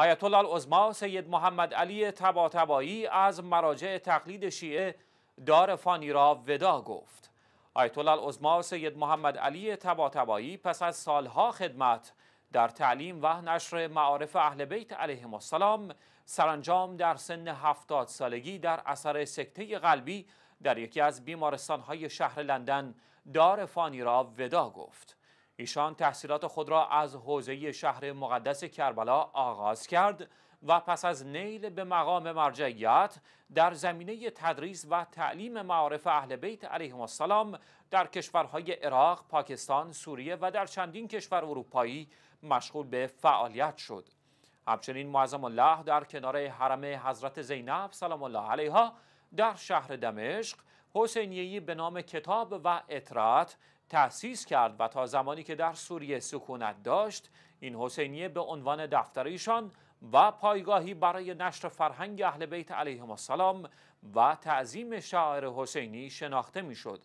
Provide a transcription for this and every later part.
آیت الله سید محمد علی تباتبایی از مراجع تقلید شیعه دار فانی را ودا گفت آیت الله سید محمد علی تباتبایی پس از سالها خدمت در تعلیم و نشر معارف اهل بیت علیه السلام سرانجام در سن هفتاد سالگی در اثر سکته قلبی در یکی از بیمارستانهای شهر لندن دار فانی را ودا گفت ایشان تحصیلات خود را از حوزه شهر مقدس کربلا آغاز کرد و پس از نیل به مقام مرجعیت در زمینه تدریس و تعلیم معارف اهل بیت علیهم السلام در کشورهای عراق، پاکستان، سوریه و در چندین کشور اروپایی مشغول به فعالیت شد. همچنین معظم الله در کنار حرم حضرت زینب سلام الله علیها در شهر دمشق حسینیهی به نام کتاب و اطرات تأسیس کرد و تا زمانی که در سوریه سکونت داشت این حسینیه به عنوان ایشان و پایگاهی برای نشر فرهنگ اهل بیت علیهم السلام و تعظیم شاعر حسینی شناخته میشد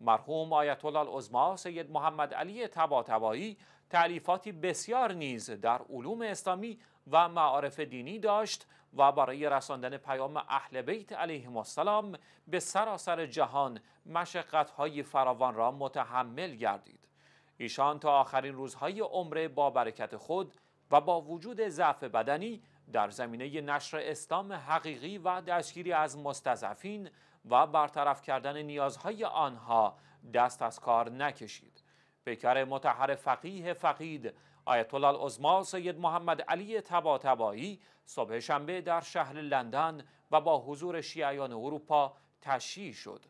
مرحوم آیت الله العظما سید محمد علی طباطبایی تعلیفاتی بسیار نیز در علوم اسلامی و معارف دینی داشت و برای رساندن پیام اهل بیت علیهم السلام به سراسر جهان مشقتهای فراوان را متحمل گردید ایشان تا آخرین روزهای عمره با برکت خود و با وجود ضعف بدنی در زمینه نشر اسلام حقیقی و دستگیری از مستضعفین و برطرف کردن نیازهای آنها دست از کار نکشید پیکر متحر فقیه فقید آیت الله العظما سید محمد علی تباتبایی صبح شنبه در شهر لندن و با حضور شیعیان اروپا تشییع شد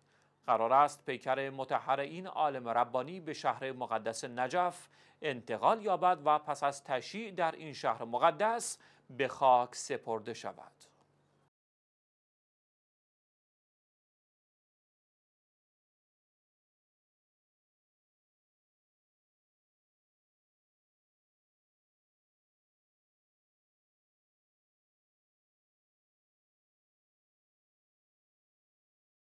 قرار است پیکر متحر این عالم ربانی به شهر مقدس نجف انتقال یابد و پس از تشییع در این شهر مقدس به خاک سپرده شود